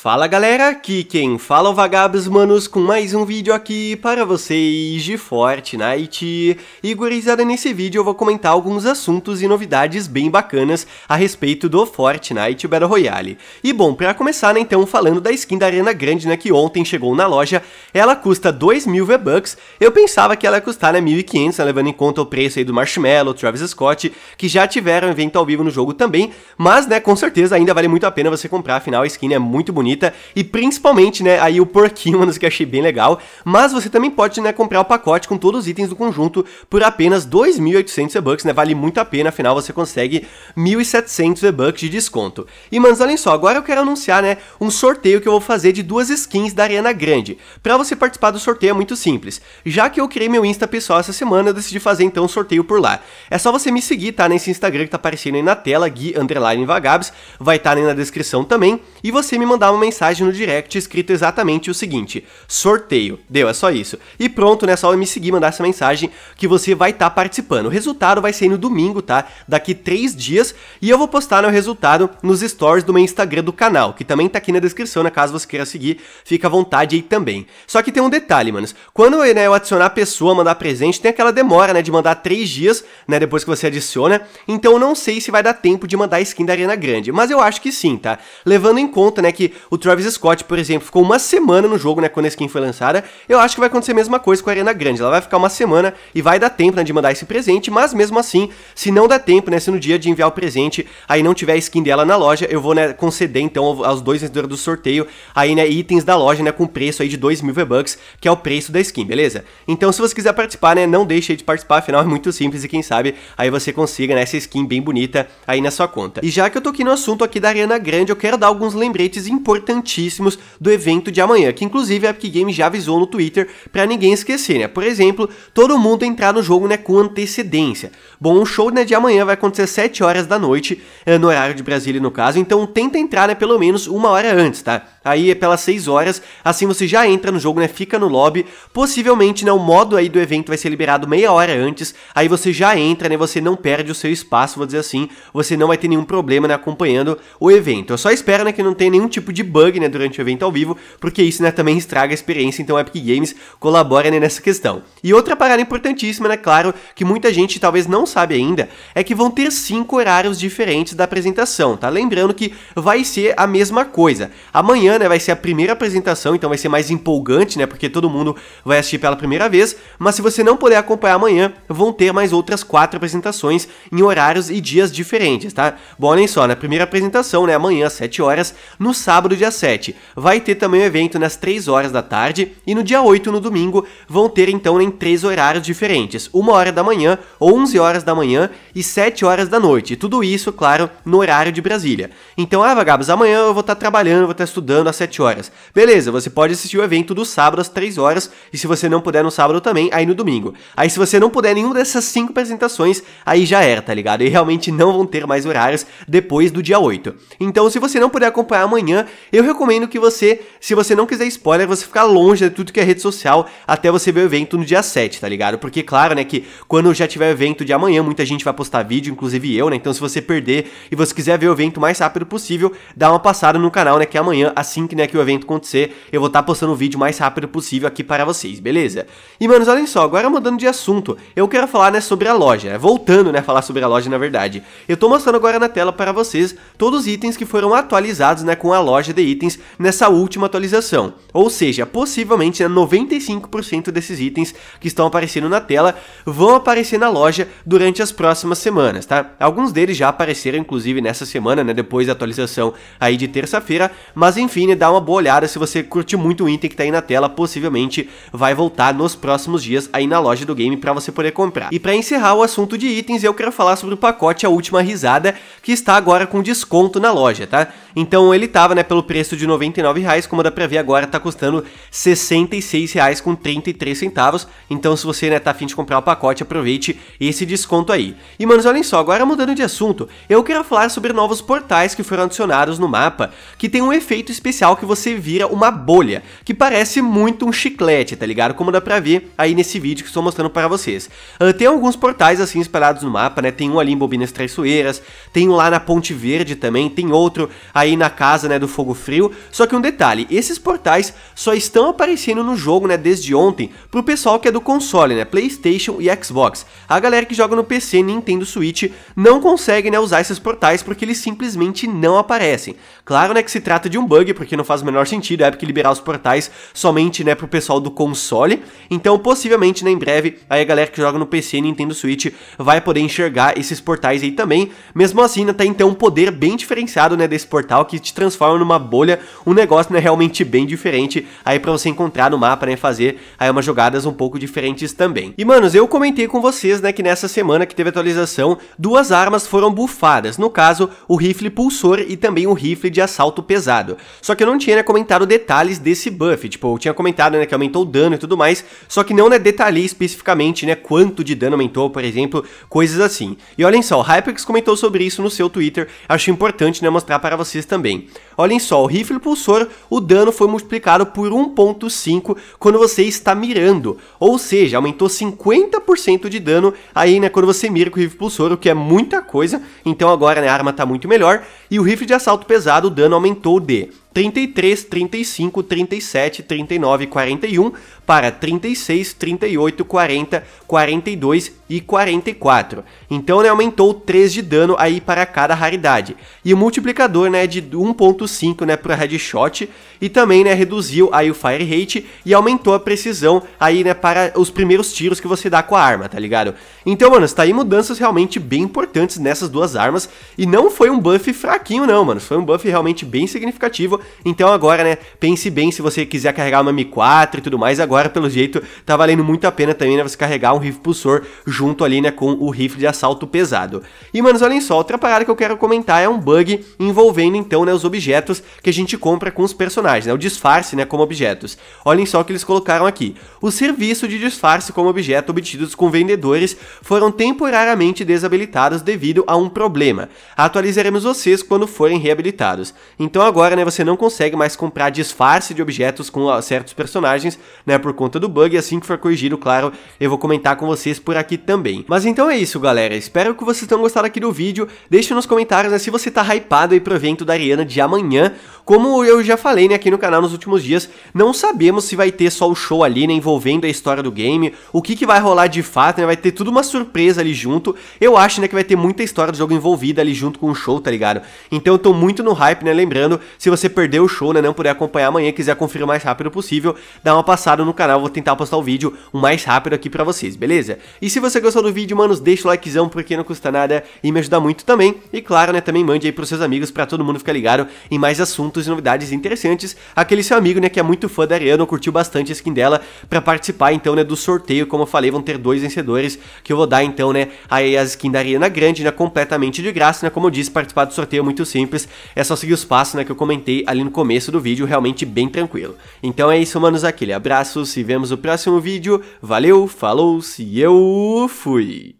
Fala galera, aqui quem fala é o Vagabos Manos com mais um vídeo aqui para vocês de Fortnite. E gurizada, nesse vídeo eu vou comentar alguns assuntos e novidades bem bacanas a respeito do Fortnite Battle Royale. E bom, para começar né, então falando da skin da Arena Grande né, que ontem chegou na loja, ela custa 2.000 V-Bucks, eu pensava que ela ia custar né, 1.500, né, levando em conta o preço aí do Marshmallow, Travis Scott, que já tiveram evento ao vivo no jogo também, mas né, com certeza ainda vale muito a pena você comprar, afinal a skin é muito bonita bonita e principalmente, né, aí o porquinho que eu achei bem legal, mas você também pode, né, comprar o pacote com todos os itens do conjunto por apenas 2.800 e bucks né, vale muito a pena, afinal você consegue 1.700 e bucks de desconto. E, manos, olhem só, agora eu quero anunciar, né, um sorteio que eu vou fazer de duas skins da Arena Grande. Para você participar do sorteio é muito simples, já que eu criei meu Insta pessoal essa semana, eu decidi fazer então um sorteio por lá. É só você me seguir, tá, nesse Instagram que tá aparecendo aí na tela, gui_vagabs, vai estar tá, na descrição também, e você me mandar uma uma mensagem no direct escrito exatamente o seguinte: sorteio. Deu, é só isso. E pronto, né? Só me seguir, mandar essa mensagem que você vai estar tá participando. O resultado vai ser no domingo, tá? Daqui três dias. E eu vou postar o resultado nos stories do meu Instagram do canal, que também tá aqui na descrição, né? Caso você queira seguir, fica à vontade aí também. Só que tem um detalhe, manos. Quando né, eu adicionar a pessoa, mandar presente, tem aquela demora, né? De mandar três dias, né? Depois que você adiciona. Então eu não sei se vai dar tempo de mandar skin da Arena Grande. Mas eu acho que sim, tá? Levando em conta, né, que o Travis Scott, por exemplo, ficou uma semana no jogo, né, quando a skin foi lançada. Eu acho que vai acontecer a mesma coisa com a Arena Grande. Ela vai ficar uma semana e vai dar tempo, né, de mandar esse presente, mas mesmo assim, se não dá tempo, né, se no dia de enviar o presente aí não tiver a skin dela na loja, eu vou, né, conceder então aos dois vencedores do sorteio aí, né, itens da loja, né, com preço aí de 2 mil V-Bucks, que é o preço da skin, beleza? Então, se você quiser participar, né, não deixe de participar, afinal é muito simples e quem sabe aí você consiga, né, essa skin bem bonita aí na sua conta. E já que eu tô aqui no assunto aqui da Arena Grande, eu quero dar alguns lembretes importantes importantíssimos do evento de amanhã, que inclusive a Epic Games já avisou no Twitter para ninguém esquecer, né? Por exemplo, todo mundo entrar no jogo né, com antecedência. Bom, o show né, de amanhã vai acontecer 7 horas da noite, eh, no horário de Brasília no caso, então tenta entrar né, pelo menos uma hora antes, tá? aí é pelas 6 horas, assim você já entra no jogo, né, fica no lobby, possivelmente, né, o modo aí do evento vai ser liberado meia hora antes, aí você já entra, né, você não perde o seu espaço, vou dizer assim, você não vai ter nenhum problema, né, acompanhando o evento. Eu só espero, né, que não tenha nenhum tipo de bug, né, durante o evento ao vivo, porque isso, né, também estraga a experiência, então o Epic Games colabora, né, nessa questão. E outra parada importantíssima, né, claro, que muita gente talvez não sabe ainda, é que vão ter cinco horários diferentes da apresentação, tá? Lembrando que vai ser a mesma coisa. Amanhã né, vai ser a primeira apresentação, então vai ser mais empolgante, né, porque todo mundo vai assistir pela primeira vez, mas se você não puder acompanhar amanhã, vão ter mais outras quatro apresentações em horários e dias diferentes, tá? Bom, olhem só, na né, primeira apresentação, né, amanhã às 7 horas, no sábado dia 7, vai ter também o um evento nas 3 horas da tarde e no dia 8, no domingo, vão ter então em três horários diferentes, 1 hora da manhã, 11 horas da manhã e 7 horas da noite, tudo isso, claro, no horário de Brasília. Então, ah, vagabos, amanhã eu vou estar tá trabalhando, vou estar tá estudando, sábado às 7 horas. Beleza, você pode assistir o evento do sábado às 3 horas, e se você não puder no sábado também, aí no domingo. Aí se você não puder nenhum dessas 5 apresentações, aí já era, tá ligado? E realmente não vão ter mais horários depois do dia 8. Então, se você não puder acompanhar amanhã, eu recomendo que você, se você não quiser spoiler, você ficar longe de tudo que é rede social até você ver o evento no dia 7, tá ligado? Porque, claro, né, que quando já tiver evento de amanhã, muita gente vai postar vídeo, inclusive eu, né? Então, se você perder e você quiser ver o evento o mais rápido possível, dá uma passada no canal, né, que é amanhã às assim que, né, que o evento acontecer, eu vou estar tá postando o vídeo mais rápido possível aqui para vocês, beleza? E, manos, olhem só, agora mudando de assunto, eu quero falar, né, sobre a loja, né? voltando, né, a falar sobre a loja, na verdade. Eu tô mostrando agora na tela para vocês todos os itens que foram atualizados, né, com a loja de itens nessa última atualização. Ou seja, possivelmente, né, 95% desses itens que estão aparecendo na tela vão aparecer na loja durante as próximas semanas, tá? Alguns deles já apareceram, inclusive, nessa semana, né, depois da atualização aí de terça-feira, mas enfim, Fine, dá uma boa olhada. Se você curtiu muito o item que tá aí na tela, possivelmente vai voltar nos próximos dias aí na loja do game para você poder comprar. E para encerrar o assunto de itens, eu quero falar sobre o pacote A Última Risada, que está agora com desconto na loja, tá? Então ele tava, né, pelo preço de R$ reais como dá pra ver agora, tá custando R$ centavos Então se você, né, tá afim de comprar o pacote, aproveite esse desconto aí. E, manos, olhem só, agora mudando de assunto, eu quero falar sobre novos portais que foram adicionados no mapa, que tem um efeito específico especial que você vira uma bolha, que parece muito um chiclete, tá ligado? Como dá pra ver aí nesse vídeo que estou mostrando para vocês. Uh, tem alguns portais assim espalhados no mapa, né? Tem um ali em Bobinas Traiçoeiras, tem um lá na Ponte Verde também, tem outro aí na casa, né, do Fogo Frio. Só que um detalhe, esses portais só estão aparecendo no jogo, né, desde ontem, pro pessoal que é do console, né, Playstation e Xbox. A galera que joga no PC, Nintendo Switch, não consegue, né, usar esses portais porque eles simplesmente não aparecem. Claro, né, que se trata de um bug, porque não faz o menor sentido a é Epic liberar os portais somente, né, pro pessoal do console. Então, possivelmente, né, em breve, aí a galera que joga no PC e Nintendo Switch vai poder enxergar esses portais aí também. Mesmo assim, né, tem tá então um poder bem diferenciado, né, desse portal que te transforma numa bolha, um negócio, né, realmente bem diferente aí para você encontrar no mapa, né, fazer aí umas jogadas um pouco diferentes também. E, manos, eu comentei com vocês, né, que nessa semana que teve atualização, duas armas foram bufadas, no caso, o rifle pulsor e também o rifle de assalto pesado. Só que eu não tinha né, comentado detalhes desse buff. Tipo, eu tinha comentado né, que aumentou o dano e tudo mais, só que não né, detalhei especificamente né, quanto de dano aumentou, por exemplo, coisas assim. E olhem só, o Hyperx comentou sobre isso no seu Twitter, acho importante né, mostrar para vocês também. Olhem só, o rifle pulsor, o dano foi multiplicado por 1.5 quando você está mirando, ou seja, aumentou 50% de dano aí né, quando você mira com o rifle pulsor, o que é muita coisa, então agora né, a arma está muito melhor, e o rifle de assalto pesado, o dano aumentou de 33, 35, 37, 39, 41 para 36, 38, 40, 42 e 44. Então ele né, aumentou 3 de dano aí para cada raridade. E o multiplicador né, é de 1.5 né, para headshot e também né, reduziu aí o fire rate e aumentou a precisão aí né, para os primeiros tiros que você dá com a arma, tá ligado? Então, mano, está aí mudanças realmente bem importantes nessas duas armas e não foi um buff fraquinho não, mano. Foi um buff realmente bem significativo então agora, né, pense bem se você quiser carregar uma Mi 4 e tudo mais, agora pelo jeito tá valendo muito a pena também, né, você carregar um rifle pulsor junto ali, né, com o rifle de assalto pesado. E, manos, olhem só, outra parada que eu quero comentar é um bug envolvendo, então, né, os objetos que a gente compra com os personagens, né, o disfarce, né, como objetos. Olhem só o que eles colocaram aqui. O serviço de disfarce como objeto obtidos com vendedores foram temporariamente desabilitados devido a um problema. Atualizaremos vocês quando forem reabilitados. Então agora, né, você não consegue mais comprar disfarce de objetos com certos personagens, né, por conta do bug, assim que for corrigido, claro, eu vou comentar com vocês por aqui também. Mas então é isso, galera, espero que vocês tenham gostado aqui do vídeo, deixe nos comentários, né, se você tá hypado aí pro evento da Ariana de amanhã, como eu já falei, né, aqui no canal nos últimos dias, não sabemos se vai ter só o show ali, né, envolvendo a história do game, o que que vai rolar de fato, né, vai ter tudo uma surpresa ali junto, eu acho, né, que vai ter muita história do jogo envolvida ali junto com o show, tá ligado? Então eu tô muito no hype, né, lembrando, se você perdeu o show, né, não puder acompanhar amanhã, quiser conferir o mais rápido possível, dá uma passada no canal, vou tentar postar o vídeo o mais rápido aqui pra vocês, beleza? E se você gostou do vídeo, mano, deixa o likezão, porque não custa nada e me ajuda muito também. E claro, né, também mande aí pros seus amigos, pra todo mundo ficar ligado em mais assuntos e novidades interessantes. Aquele seu amigo, né, que é muito fã da Ariana, curtiu bastante a skin dela, pra participar, então, né, do sorteio, como eu falei, vão ter dois vencedores, que eu vou dar, então, né, aí as skins da Ariana Grande, né, completamente de graça, né, como eu disse, participar do sorteio é muito simples, é só seguir os passos, né, que eu comentei ali no começo do vídeo, realmente bem tranquilo. Então é isso, manos, aquele abraço, se vemos no próximo vídeo, valeu, falou, se eu fui!